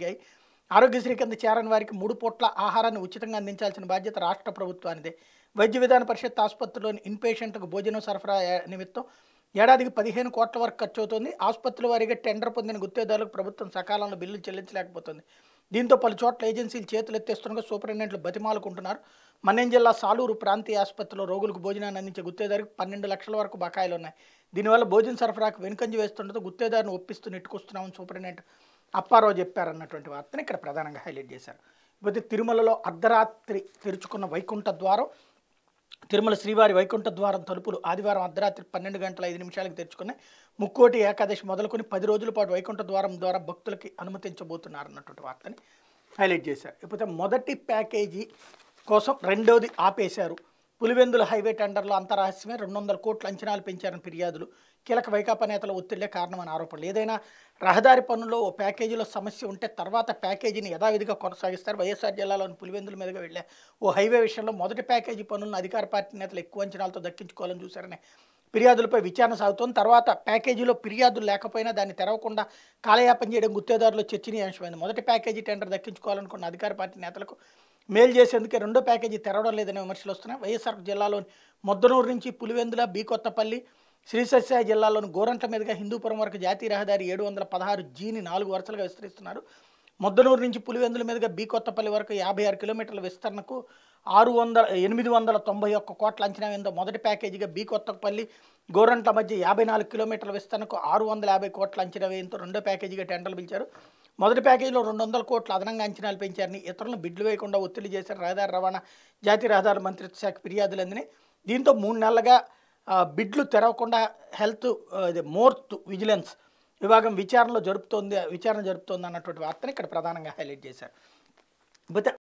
పెరిగాయి ఆరోగ్యశ్రీ కింద చేరని వారికి మూడు పూట్ల ఆహారాన్ని ఉచితంగా అందించాల్సిన బాధ్యత రాష్ట్ర ప్రభుత్వానిదే వైద్య విధాన పరిషత్ ఆసుపత్రిలోని ఇన్పేషెంట్కు భోజనం సరఫరా నిమిత్తం ఏడాదికి పదిహేను కోట్ల వరకు ఖర్చు అవుతుంది ఆసుపత్రుల వారీగా టెండర్ పొందిన గుత్తేదారులకు ప్రభుత్వం సకాలంలో బిల్లులు చెల్లించలేకపోతుంది దీంతో పలు చోట్ల ఏజెన్సీలు చేతులు ఎత్తేస్తుండగా సూపరింటెండెంట్లు బతిమాలుకుంటున్నారు మన్యం జిల్లా సాలూరు ప్రాంతీయ ఆసుపత్రిలో రోగులకు భోజనాన్ని అందించే గుత్తేదారికి పన్నెండు లక్షల వరకు బకాయిలు ఉన్నాయి దీనివల్ల భోజన సరఫరాకు వెనుకంజ వేస్తుండటంతో గుత్తేదారిని ఒప్పిస్తూ నెట్టుకొస్తున్నామని సూపరింటెండెంట్ అప్పారావు చెప్పారన్నటువంటి వార్తను ఇక్కడ ప్రధానంగా హైలైట్ చేశారు ఇకపోతే తిరుమలలో అర్ధరాత్రి తెరుచుకున్న వైకుంఠ ద్వారం తిరుమల శ్రీవారి వైకుంఠ ద్వారం తలుపులు ఆదివారం అర్ధరాత్రి పన్నెండు గంటల ఐదు నిమిషాలకు తెరుచుకున్నాయి ముక్కోటి ఏకాదశి మొదలుకొని పది రోజుల పాటు వైకుంఠ ద్వారం ద్వారా భక్తులకి అనుమతించబోతున్నారన్నటువంటి వార్తని హైలైట్ చేశారు ఇకపోతే మొదటి ప్యాకేజీ కోసం రెండవది ఆపేశారు పులివెందుల హైవే టెండర్లో అంతరహస్యమే రెండు వందల కోట్ల అంచనాలు పెంచారని ఫిర్యాదులు కీలక వైకాపా నేతల ఒత్తిళ్లే కారణమని ఆరోపణలు ఏదైనా రహదారి పనుల్లో ఓ ప్యాకేజీలో సమస్య ఉంటే తర్వాత ప్యాకేజీని యథావిధిగా కొనసాగిస్తారు వైఎస్ఆర్ జిల్లాలోని పులివెందుల మీదుగా వెళ్లే ఓ హైవే విషయంలో మొదటి ప్యాకేజీ పనులను అధికార పార్టీ నేతలు ఎక్కువ అంచనాలతో దక్కించుకోవాలని చూశారని ఫిర్యాదులపై విచారణ సాగుతోంది తర్వాత ప్యాకేజీలో ఫిర్యాదులు లేకపోయినా దాన్ని తెరవకుండా కాలయాపం చేయడం గుత్తేదారులు చర్చనీయాంశమైంది మొదటి ప్యాకేజీ టెండర్ దక్కించుకోవాలనుకున్న అధికార పార్టీ నేతలకు మేలు చేసేందుకే రెండో ప్యాకేజీ తెరవడం లేదనే విమర్శలు వస్తున్నాయి వైఎస్ఆర్ జిల్లాలోని మొద్దనూరు నుంచి పులివెందుల బి కొత్తపల్లి శ్రీసత్య జిల్లాలోని గోరంట్ల మీదుగా హిందూపురం వరకు జాతీయ రహదారి ఏడు వందల పదహారు జీని నాలుగు వరుసలుగా విస్తరిస్తున్నారు మొద్దనూరు నుంచి పులివెందుల మీదుగా బి కొత్తపల్లి వరకు యాభై ఆరు కిలోమీటర్ల విస్తరణకు ఆరు వందల ఎనిమిది వందల తొంభై ఒక్క కోట్ల అంచనా విందో మొదటి ప్యాకేజీగా బి కొత్తపల్లి గోరంట్ల మధ్య యాభై నాలుగు కిలోమీటర్ల విస్తరణకు ఆరు వందల యాభై కోట్ల అంచనా వేయంతో రెండో ప్యాకేజీగా టెండర్లు పిలిచారు మొదటి ప్యాకేజీలో రెండు వందల కోట్ల అదనంగా అంచనాలు పెంచారని ఇతరులను బిడ్లు వేయకుండా ఒత్తిడి చేశారు రహదారి రవాణా జాతీయ రహదారుల మంత్రిత్వ శాఖ ఫిర్యాదులు అందినాయి దీంతో మూడు నెలలుగా బిడ్లు తెరవకుండా హెల్త్ మోర్త్ విజిలెన్స్ విభాగం విచారణలో జరుపుతోంది విచారణ జరుపుతోంది అన్నటువంటి వార్తను ఇక్కడ ప్రధానంగా హైలైట్ చేశారు పోతే